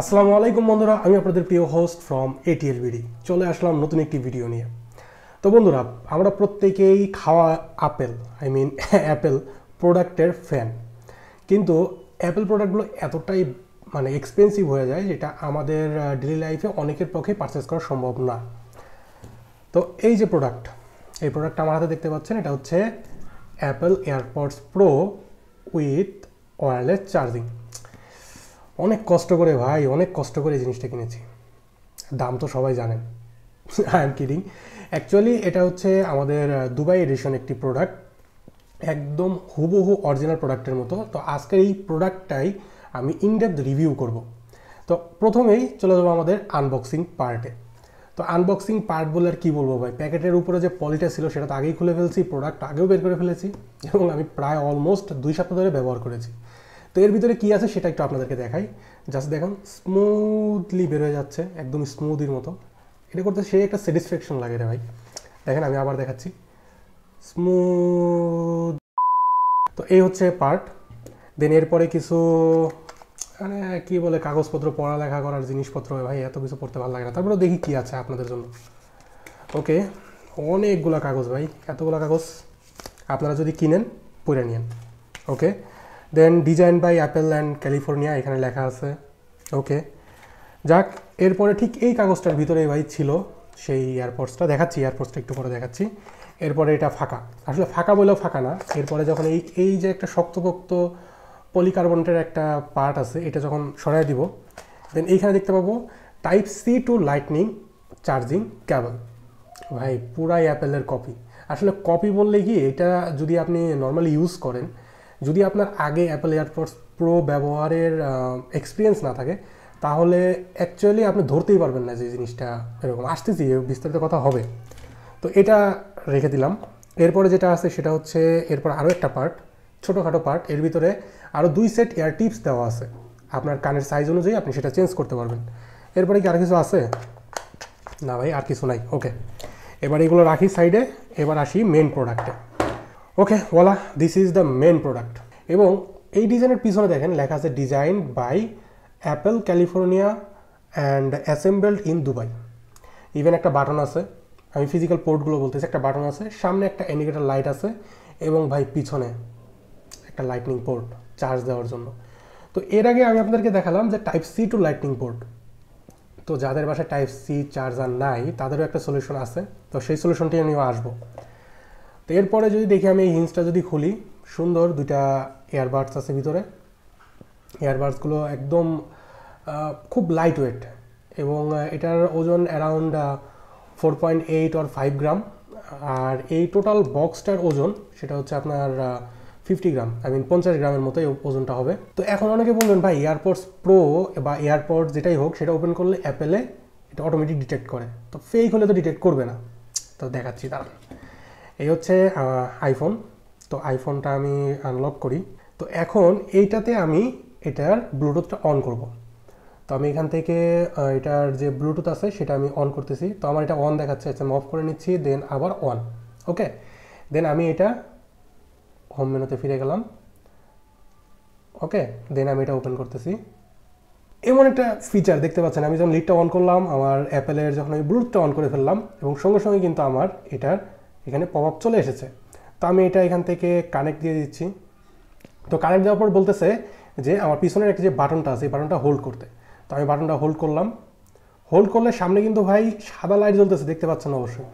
আসসালামু আলাইকুম বন্ধুরা আমি আপনাদের প্রিয় হোস্ট ফ্রম এটিএল বিডি চলে আসলাম নতুন একটি ভিডিও নিয়ে তো বন্ধুরা আমরা প্রত্যেকেই খাওয়া অ্যাপেল আই মিন অ্যাপেল প্রোডাক্টের ফ্যান কিন্তু অ্যাপেল প্রোডাক্টগুলো এতটাই মানে এক্সপেন্সিভ হয়ে যায় যেটা আমাদের ডেলি লাইফে অনেকের পক্ষে পারচেস করা সম্ভব না তো এই যে প্রোডাক্ট এই প্রোডাক্ট আমার হাতে দেখতে পাচ্ছেন এটা হচ্ছে Apple AirPods Pro with wireless charging অনেক কষ্ট করে ভাই অনেক কষ্ট করে জিনিসটা কিনেছি দাম তো সবাই জানেন আই এম কিডিং অ্যাকচুয়ালি এটা হচ্ছে আমাদের দুবাই এডিশন একটি প্রোডাক্ট একদম হুবহু অরিজিনাল প্রোডাক্টের মতো তো আজকের এই প্রোডাক্টটাই আমি ইনডেপথ রিভিউ করব তো প্রথমেই চলে যাবো আমাদের আনবক্সিং পার্টে তো আনবক্সিং পার্ট বলে আর কী বলবো ভাই প্যাকেটের উপরে যে পলিটা ছিল সেটা তো আগেই খুলে ফেলছি প্রোডাক্ট আগেও বের করে ফেলেছি এবং আমি প্রায় অলমোস্ট দুই সপ্তাহ ধরে ব্যবহার করেছি তো এর ভিতরে কি আছে সেটা একটু আপনাদেরকে দেখাই জাস্ট দেখুন স্মুথলি বেরোয় যাচ্ছে একদম স্মুথির মতো এটা করতে সে একটা স্যাটিসফ্যাকশন লাগে রে ভাই দেখেন আমি আবার দেখাচ্ছি স্মুথ তো এই হচ্ছে পার্ট দেন এরপরে কিছু মানে কী বলে কাগজপত্র পড়ালেখা করার জিনিসপত্র ভাই এত কিছু পড়তে ভালো লাগে না তারপরে দেখি কি আছে আপনাদের জন্য ওকে অনেকগুলা কাগজ ভাই এতগুলা কাগজ আপনারা যদি কিনেন পড়ে নিন okay then design by Apple and California এখানে লেখা আছে ওকে যাক এরপরে ঠিক এই কাগজটার ভিতরে ভাই ছিল সেই এয়ারপোর্টসটা দেখাচ্ছি এয়ারপোর্টসটা একটু পরে দেখাচ্ছি এরপরে এটা ফাঁকা আসলে ফাঁকা বলেও ফাঁকা না এরপরে যখন এই এই যে একটা শক্তপোক্ত পলিকার্বনেটের একটা পার্ট আছে এটা যখন সরাই দিব দেন এইখানে দেখতে পাবো type C to lightning charging cable ভাই পুরাই অ্যাপেলের কপি আসলে কপি বললে কি এটা যদি আপনি নর্মালি ইউজ করেন যদি আপনার আগে অ্যাপেল এয়ারপডস প্রো ব্যবহারের এক্সপিরিয়েন্স না থাকে তাহলে অ্যাকচুয়ালি আপনি ধরতেই পারবেন না যে জিনিসটা এরকম আসতেছি বিস্তারিত কথা হবে তো এটা রেখে দিলাম এরপরে যেটা আছে সেটা হচ্ছে এরপর আরও একটা পার্ট ছোটোখাটো পার্ট এর ভিতরে আরও দুই সেট এয়ার টিপস দেওয়া আছে আপনার কানের সাইজ অনুযায়ী আপনি সেটা চেঞ্জ করতে পারবেন এরপরে কি আর কিছু আছে না ভাই আর কিছু নাই ওকে এবার এগুলো রাখি সাইডে এবার আসি মেন প্রোডাক্টে ওকে ওলা this is the main product এবং এই ডিজাইনের পিছনে দেখেন লেখা আছে design by Apple California and assembled in Dubai even একটা বাটন আছে আমি ফিজিক্যাল পোর্টগুলো বলতেছি একটা বাটন আছে সামনে একটা ইন্ডিকেটার লাইট আছে এবং ভাই পিছনে একটা লাইটনিং পোর্ট চার্জ দেওয়ার জন্য তো এর আগে আমি আপনাদেরকে দেখালাম যে type C to lightning port তো যাদের বাসায় টাইপ সি চার্জার নাই তাদেরও একটা সলিউশন আছে তো সেই সলিউশনটি আমিও আসবো তো এরপরে যদি দেখি আমি এই হিন্সটা যদি খুলি সুন্দর দুইটা এয়ারবাডস আছে ভিতরে এয়ারবাডসগুলো একদম খুব লাইট ওয়েট এবং এটার ওজন around four point eight or five gram আর এই টোটাল বক্সটার ওজন সেটা হচ্ছে আপনার ফিফটি গ্রাম আই মিন পঞ্চাশ গ্রামের মতো ওজনটা হবে তো এখন অনেকে বলবেন ভাই এয়ারপোর্টস প্রো বা এয়ারপোর্ট যেটাই হোক সেটা ওপেন করলে অ্যাপেলে এটা অটোমেটিক ডিটেক্ট করে তো ফেক হলে তো ডিটেক্ট করবে না তো দেখাচ্ছি তার এই হচ্ছে আইফোন তো আইফোনটা আমি আনলক করি তো এখন এইটাতে আমি এটার ব্লুটুথটা অন করব। তো আমি এখান থেকে এটার যে ব্লুটুথ আছে সেটা আমি অন করতেছি তো আমার এটা অন দেখাচ্ছে আচ্ছা আমি অফ করে নিচ্ছি দেন আবার অন ওকে দেন আমি এটা হোম মেনুতে ফিরে গেলাম ওকে দেন আমি এটা ওপেন করতেছি এমন একটা ফিচার দেখতে পাচ্ছেন আমি যখন লিডটা অন করলাম আমার অ্যাপেলের যখন আমি ব্লুটুথটা অন করে ফেললাম এবং সঙ্গে সঙ্গে কিন্তু আমার এটার এখানে পপ আপ চলে এসেছে তো আমি এটা এখান থেকে কানেক্ট দিয়ে দিচ্ছি তো কানেক্ট দেওয়ার পর বলতেছে যে আমার পিছনের একটা যে বাটনটা আছে এই বাটনটা হোল্ড করতে তো আমি বাটনটা হোল্ড করলাম হোল্ড করলে সামনে কিন্তু ভাই সাদা লাইট জ্বলতেছে দেখতে পাচ্ছেন অবশ্যই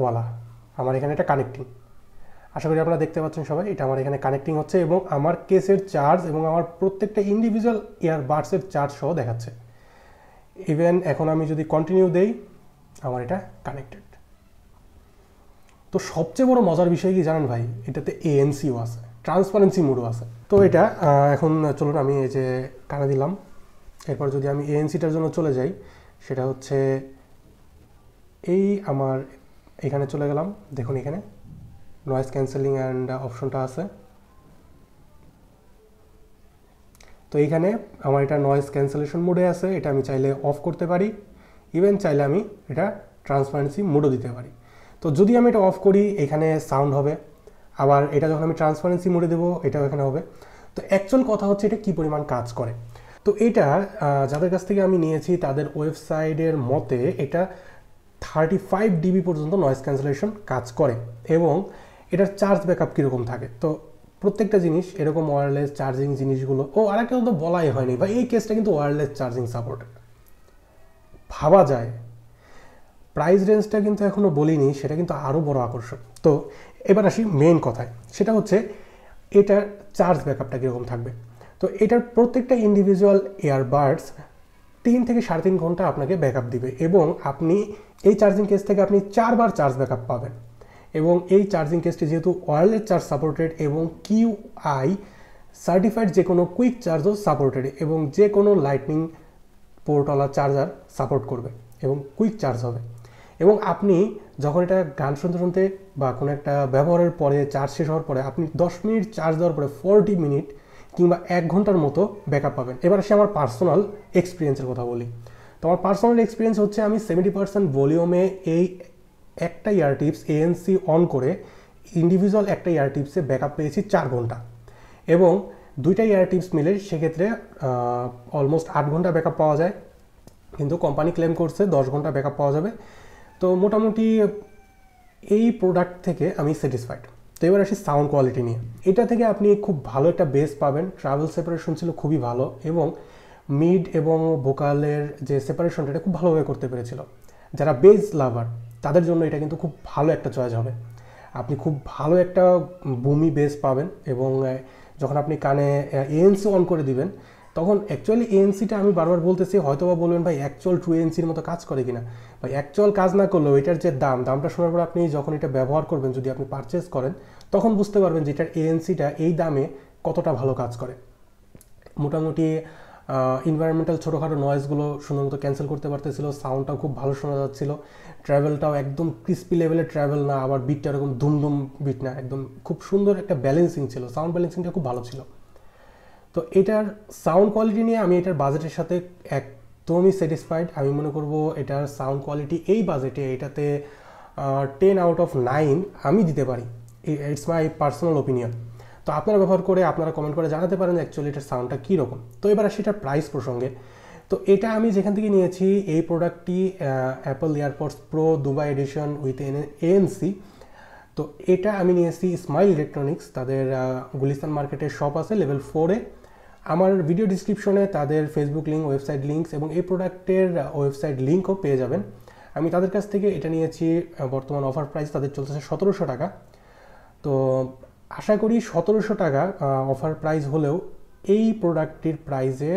ওয়ালা আমার এখানে এটা কানেক্টিং আশা করি আপনারা দেখতে পাচ্ছেন সবাই এটা আমার এখানে কানেক্টিং হচ্ছে এবং আমার কেসের চার্জ এবং আমার প্রত্যেকটা ইন্ডিভিজুয়াল বার্ডসের চার্জ সহ দেখাচ্ছে ইভেন এখন আমি যদি কন্টিনিউ দেই আমার এটা কানেক্টেড তো সবচেয়ে বড় মজার বিষয় কি জানেন ভাই এটাতে এএনসিও আছে ট্রান্সপারেন্সি মোডও আছে তো এটা এখন চলুন আমি এই যে টানা দিলাম এরপর যদি আমি এএনসিটার জন্য চলে যাই সেটা হচ্ছে এই আমার এখানে চলে গেলাম দেখুন এখানে নয়েজ ক্যান্সেলিং অ্যান্ড অপশনটা আছে তো এইখানে আমার এটা নয়েজ ক্যান্সেলেশন মোডে আছে এটা আমি চাইলে অফ করতে পারি ইভেন চাইলে আমি এটা ট্রান্সপারেন্সি মোডও দিতে পারি তো যদি আমি এটা অফ করি এখানে সাউন্ড হবে আবার এটা যখন আমি ট্রান্সপারেন্সি মোডে দেবো এটাও এখানে হবে তো অ্যাকচুয়াল কথা হচ্ছে এটা কি পরিমাণ কাজ করে তো এটা যাদের কাছ থেকে আমি নিয়েছি তাদের ওয়েবসাইটের মতে এটা থার্টি ফাইভ ডিবি পর্যন্ত নয়েস ক্যান্সেলেশন কাজ করে এবং এটার চার্জ ব্যাকআপ কীরকম থাকে তো প্রত্যেকটা জিনিস এরকম ওয়্যারলেস চার্জিং জিনিসগুলো ও আরেকটা তো বলাই হয়নি বা এই কেসটা কিন্তু ওয়্যারলেস চার্জিং সাপোর্টেড ভাবা যায় প্রাইস রেঞ্জটা কিন্তু এখনও বলিনি সেটা কিন্তু আরও বড় আকর্ষণ তো এবার আসি মেন কথায় সেটা হচ্ছে এটার চার্জ ব্যাকআপটা কীরকম থাকবে তো এটার প্রত্যেকটা ইন্ডিভিজুয়াল এয়ারবাডস তিন থেকে সাড়ে তিন ঘন্টা আপনাকে ব্যাকআপ দিবে এবং আপনি এই চার্জিং কেস থেকে আপনি চারবার চার্জ ব্যাকআপ পাবেন এবং এই চার্জিং কেসটি যেহেতু ওয়ারলেস চার্জ সাপোর্টেড এবং কিউ আই সার্টিফাইড যে কোনো কুইক চার্জও সাপোর্টেড এবং যে কোনো লাইটনিং পোর্টওয়ালা চার্জার সাপোর্ট করবে এবং কুইক চার্জ হবে এবং আপনি যখন এটা গান শুনতে শুনতে বা কোনো একটা ব্যবহারের পরে চার্জ শেষ হওয়ার পরে আপনি দশ মিনিট চার্জ দেওয়ার পরে ফোরটি মিনিট কিংবা এক ঘন্টার মতো ব্যাকআপ পাবেন এবার আসে আমার পার্সোনাল এক্সপিরিয়েন্সের কথা বলি তো আমার পার্সোনাল এক্সপিরিয়েন্স হচ্ছে আমি সেভেন্টি পার্সেন্ট ভলিউমে এই একটা ইয়ার টিপস এএনসি অন করে ইন্ডিভিজুয়াল একটা ইয়ার টিপসে ব্যাকআপ পেয়েছি চার ঘন্টা এবং দুইটা ইয়ার টিপস মিলে সেক্ষেত্রে অলমোস্ট আট ঘন্টা ব্যাকআপ পাওয়া যায় কিন্তু কোম্পানি ক্লেম করছে দশ ঘন্টা ব্যাকআপ পাওয়া যাবে তো মোটামুটি এই প্রোডাক্ট থেকে আমি স্যাটিসফাইড তো এবার আসি সাউন্ড কোয়ালিটি নিয়ে এটা থেকে আপনি খুব ভালো একটা বেস পাবেন ট্রাভেল সেপারেশন ছিল খুবই ভালো এবং মিড এবং ভোকালের যে সেপারেশনটা এটা খুব ভালোভাবে করতে পেরেছিল যারা বেস লাভার তাদের জন্য এটা কিন্তু খুব ভালো একটা চয়েস হবে আপনি খুব ভালো একটা বুমি বেস পাবেন এবং যখন আপনি কানে এএনসি অন করে দিবেন তখন অ্যাকচুয়ালি এএনসিটা আমি বারবার বলতেছি হয়তো বা বলবেন ভাই অ্যাকচুয়াল ট্রু এএনসির মতো কাজ করে কিনা ভাই অ্যাকচুয়াল কাজ না করলেও এটার যে দাম দামটা শোনার পর আপনি যখন এটা ব্যবহার করবেন যদি আপনি পারচেস করেন তখন বুঝতে পারবেন যে এটার এএনসিটা এই দামে কতটা ভালো কাজ করে মোটামুটি ইনভায়রনমেন্টাল ছোটোখাটো নয়েজগুলো সুন্দর মতো ক্যান্সেল করতে পারতেছিল সাউন্ডটাও খুব ভালো শোনা যাচ্ছিল ট্র্যাভেলটাও একদম ক্রিস্পি লেভেলের ট্র্যাভেল না আবার বিটটা এরকম ধুমধুম বিট না একদম খুব সুন্দর একটা ব্যালেন্সিং ছিল সাউন্ড ব্যালেন্সিংটা খুব ভালো ছিল তো এটার সাউন্ড কোয়ালিটি নিয়ে আমি এটার বাজেটের সাথে একদমই স্যাটিসফাইড আমি মনে করব এটার সাউন্ড কোয়ালিটি এই বাজেটে এটাতে টেন আউট অফ নাইন আমি দিতে পারি ইটস মাই পার্সোনাল ওপিনিয়ন তো আপনারা ব্যবহার করে আপনারা কমেন্ট করে জানাতে পারেন অ্যাকচুয়ালি এটার সাউন্ডটা কীরকম তো এবার আসি এটার প্রাইস প্রসঙ্গে তো এটা আমি যেখান থেকে নিয়েছি এই প্রোডাক্টটি Apple AirPods Pro Dubai edition with N ANC তো এটা আমি নিয়েছি স্মাইল ইলেকট্রনিক্স তাদের গুলিস্তান মার্কেটের শপ আছে লেভেল ফোরে আমার ভিডিও ডিসক্রিপশনে তাদের ফেসবুক লিঙ্ক ওয়েবসাইট লিঙ্কস এবং এই প্রোডাক্টের ওয়েবসাইট লিঙ্কও পেয়ে যাবেন আমি তাদের কাছ থেকে এটা নিয়েছি বর্তমান অফার প্রাইস তাদের চলতেছে সতেরোশো টাকা তো আশা করি সতেরোশো টাকা অফার প্রাইস হলেও এই প্রোডাক্টটির প্রাইসে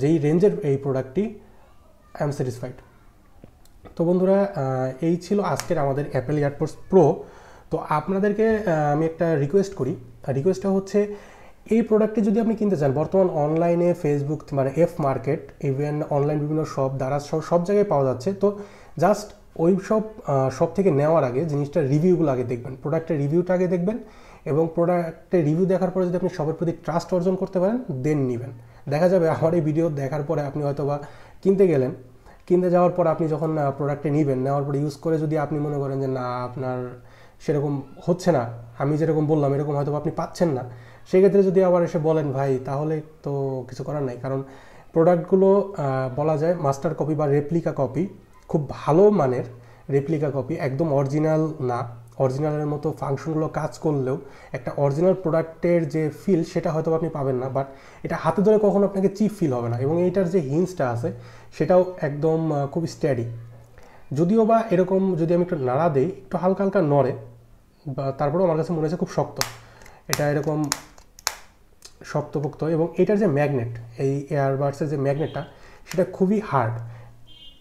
যেই রেঞ্জের এই প্রোডাক্টটি আই এম স্যাটিসফাইড তো বন্ধুরা এই ছিল আজকের আমাদের অ্যাপেল এয়ারপোর্টস প্রো তো আপনাদেরকে আমি একটা রিকোয়েস্ট করি রিকোয়েস্টটা হচ্ছে এই প্রোডাক্টটি যদি আপনি কিনতে চান বর্তমান অনলাইনে ফেসবুক মানে এফ মার্কেট ইভেন অনলাইন বিভিন্ন শপ দ্বারা সব সব জায়গায় পাওয়া যাচ্ছে তো জাস্ট ওই সব সব থেকে নেওয়ার আগে জিনিসটার রিভিউগুলো আগে দেখবেন প্রোডাক্টের রিভিউটা আগে দেখবেন এবং প্রোডাক্টের রিভিউ দেখার পরে যদি আপনি সবার প্রতি ট্রাস্ট অর্জন করতে পারেন দেন নেবেন দেখা যাবে আমার এই ভিডিও দেখার পরে আপনি হয়তো বা কিনতে গেলেন কিনতে যাওয়ার পর আপনি যখন প্রোডাক্টে নেবেন নেওয়ার পরে ইউজ করে যদি আপনি মনে করেন যে না আপনার সেরকম হচ্ছে না আমি যেরকম বললাম এরকম হয়তো আপনি পাচ্ছেন না সেক্ষেত্রে যদি আবার এসে বলেন ভাই তাহলে তো কিছু করার নাই কারণ প্রোডাক্টগুলো বলা যায় মাস্টার কপি বা রেপ্লিকা কপি খুব ভালো মানের রেপ্লিকা কপি একদম অরিজিনাল না অরিজিনালের মতো ফাংশনগুলো কাজ করলেও একটা অরিজিনাল প্রোডাক্টের যে ফিল সেটা হয়তো আপনি পাবেন না বাট এটা হাতে ধরে কখনো আপনাকে চিপ ফিল হবে না এবং এইটার যে হিন্সটা আছে সেটাও একদম খুব স্ট্যাডি যদিও বা এরকম যদি আমি একটু নাড়া দিই একটু হালকা হালকা নড়ে বা তারপরেও আমার কাছে মনে হচ্ছে খুব শক্ত এটা এরকম শক্তপোক্ত এবং এটার যে ম্যাগনেট এই এয়ারবার্সের যে ম্যাগনেটটা সেটা খুবই হার্ড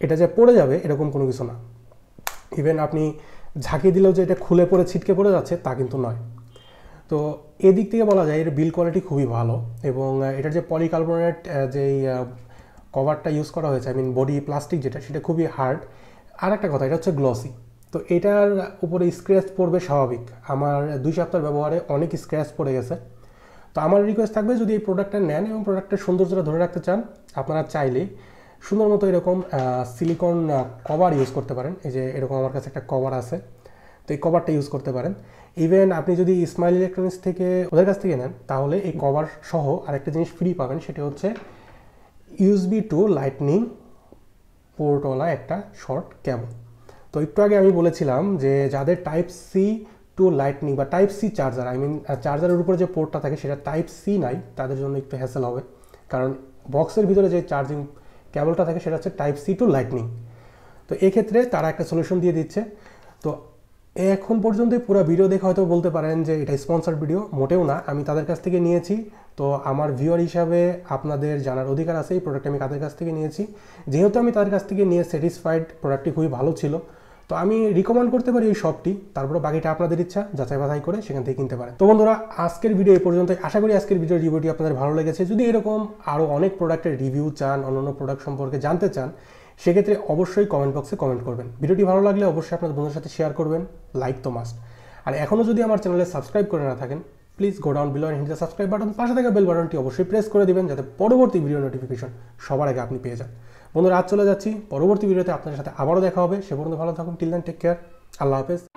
এটা যে পড়ে যাবে এরকম কোনো কিছু না ইভেন আপনি ঝাঁকিয়ে দিলেও যে এটা খুলে পড়ে ছিটকে পড়ে যাচ্ছে তা কিন্তু নয় তো এদিক থেকে বলা যায় এর বিল কোয়ালিটি খুবই ভালো এবং এটার যে পলিকার্বোনেট যেই কভারটা ইউজ করা হয়েছে আই মিন বডি প্লাস্টিক যেটা সেটা খুবই হার্ড আর একটা কথা এটা হচ্ছে গ্লসি তো এটার উপরে স্ক্র্যাচ পড়বে স্বাভাবিক আমার দুই সপ্তাহের ব্যবহারে অনেক স্ক্র্যাচ পড়ে গেছে তো আমার রিকোয়েস্ট থাকবে যদি এই প্রোডাক্টটা নেন এবং প্রোডাক্টের সৌন্দর্যটা ধরে রাখতে চান আপনারা চাইলে সুন্দর মতো এরকম সিলিকন কভার ইউজ করতে পারেন এই যে এরকম আমার কাছে একটা কভার আছে তো এই কভারটা ইউজ করতে পারেন ইভেন আপনি যদি স্মাইল ইলেকট্রনিক্স থেকে ওদের কাছ থেকে নেন তাহলে এই কভার সহ আরেকটা জিনিস ফ্রি পাবেন সেটা হচ্ছে ইউএসবি টু লাইটনিং পোর্টওয়ালা একটা শর্ট কেবল তো একটু আগে আমি বলেছিলাম যে যাদের টাইপ সি টু লাইটনিং বা type C charger I mean চার্জারের উপরে যে পোর্টটা থাকে সেটা টাইপ সি নাই তাদের জন্য একটু হ্যাসেল হবে কারণ বক্সের ভিতরে যে চার্জিং কেবলটা থাকে সেটা হচ্ছে টাইপ সি টু লাইটনিং তো এক্ষেত্রে তারা একটা সলিউশন দিয়ে দিচ্ছে তো এখন পর্যন্তই পুরো ভিডিও দেখে হয়তো বলতে পারেন যে এটা স্পন্সার ভিডিও মোটেও না আমি তাদের কাছ থেকে নিয়েছি তো আমার ভিউয়ার হিসাবে আপনাদের জানার অধিকার আছে এই প্রোডাক্ট আমি তাদের কাছ থেকে নিয়েছি যেহেতু আমি তাদের কাছ থেকে নিয়ে স্যাটিসফাইড প্রোডাক্টটি খুবই ভালো ছিল তো আমি রিকমেন্ড করতে পারি এই শপটি তারপরে বাকিটা আপনাদের ইচ্ছা যাচাই বাছাই করে সেখান থেকে কিনতে পারেন তো বন্ধুরা আজকের ভিডিও এই পর্যন্ত আশা করি আজকের ভিডিও রিভিউটি আপনাদের ভালো লেগেছে যদি এরকম আরও অনেক প্রোডাক্টের রিভিউ চান অন্যান্য প্রোডাক্ট সম্পর্কে জানতে চান সেক্ষেত্রে অবশ্যই কমেন্ট বক্সে কমেন্ট করবেন ভিডিওটি ভালো লাগলে অবশ্যই আপনার বন্ধুর সাথে শেয়ার করবেন লাইক তো মাস্ট আর এখনও যদি আমার চ্যানেলে সাবস্ক্রাইব করে না থাকেন প্লিজ গো ডাউন বিলো হিন্দি সাবস্ক্রাইব বাটন পাশে থাকা বেল বাটনটি অবশ্যই প্রেস করে দেবেন যাতে পরবর্তী ভিডিও নোটিফিকেশন সবার আগে আপনি পেয়ে যান বন্ধুরা আজ চলে যাচ্ছি পরবর্তী ভিডিওতে আপনার সাথে আবারও দেখা হবে সে পর্যন্ত ভালো থাকুন টিল দেন টেক কেয়ার আল্লাহ হাফেজ